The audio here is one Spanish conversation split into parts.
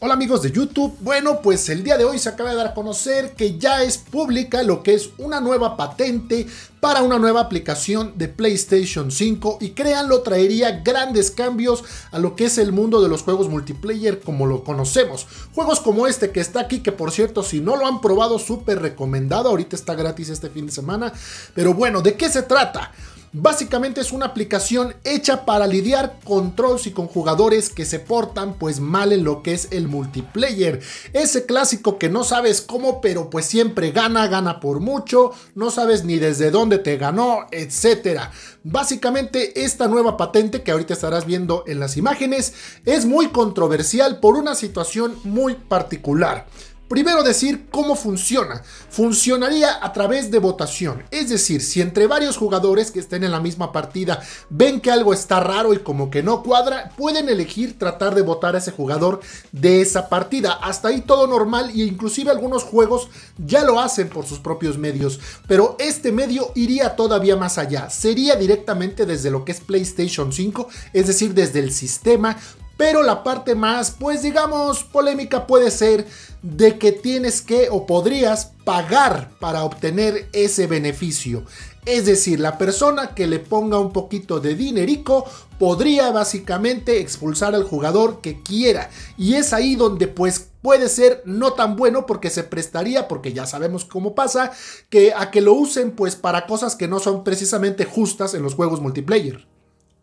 Hola amigos de YouTube, bueno pues el día de hoy se acaba de dar a conocer que ya es pública lo que es una nueva patente para una nueva aplicación de PlayStation 5 y créanlo traería grandes cambios a lo que es el mundo de los juegos multiplayer como lo conocemos. Juegos como este que está aquí que por cierto si no lo han probado súper recomendado, ahorita está gratis este fin de semana, pero bueno, ¿de qué se trata? Básicamente es una aplicación hecha para lidiar con trolls y con jugadores que se portan pues mal en lo que es el multiplayer. Ese clásico que no sabes cómo, pero pues siempre gana, gana por mucho, no sabes ni desde dónde te ganó, etcétera. Básicamente esta nueva patente que ahorita estarás viendo en las imágenes es muy controversial por una situación muy particular. Primero decir cómo funciona. Funcionaría a través de votación. Es decir, si entre varios jugadores que estén en la misma partida ven que algo está raro y como que no cuadra, pueden elegir tratar de votar a ese jugador de esa partida. Hasta ahí todo normal e inclusive algunos juegos ya lo hacen por sus propios medios. Pero este medio iría todavía más allá. Sería directamente desde lo que es PlayStation 5, es decir, desde el sistema pero la parte más, pues digamos, polémica puede ser de que tienes que o podrías pagar para obtener ese beneficio. Es decir, la persona que le ponga un poquito de dinerico podría básicamente expulsar al jugador que quiera. Y es ahí donde pues puede ser no tan bueno porque se prestaría, porque ya sabemos cómo pasa, que a que lo usen pues para cosas que no son precisamente justas en los juegos multiplayer.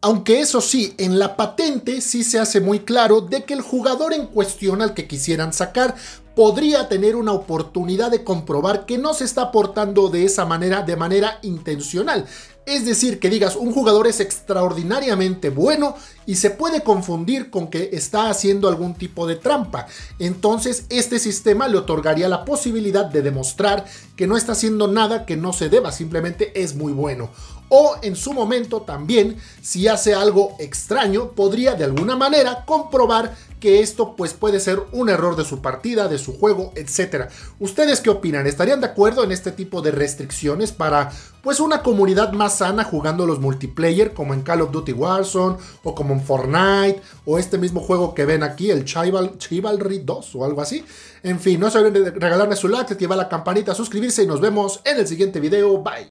Aunque eso sí, en la patente sí se hace muy claro de que el jugador en cuestión al que quisieran sacar podría tener una oportunidad de comprobar que no se está portando de esa manera, de manera intencional. Es decir, que digas, un jugador es extraordinariamente bueno y se puede confundir con que está haciendo algún tipo de trampa. Entonces, este sistema le otorgaría la posibilidad de demostrar que no está haciendo nada que no se deba, simplemente es muy bueno. O en su momento también, si hace algo extraño, podría de alguna manera comprobar que esto pues puede ser un error de su partida, de su juego, etcétera. ¿Ustedes qué opinan? ¿Estarían de acuerdo en este tipo de restricciones para pues una comunidad más sana jugando los multiplayer como en Call of Duty Warzone o como en Fortnite o este mismo juego que ven aquí, el Chivalry 2 o algo así? En fin, no se olviden de regalarme su like, activar la campanita, suscribirse y nos vemos en el siguiente video. Bye.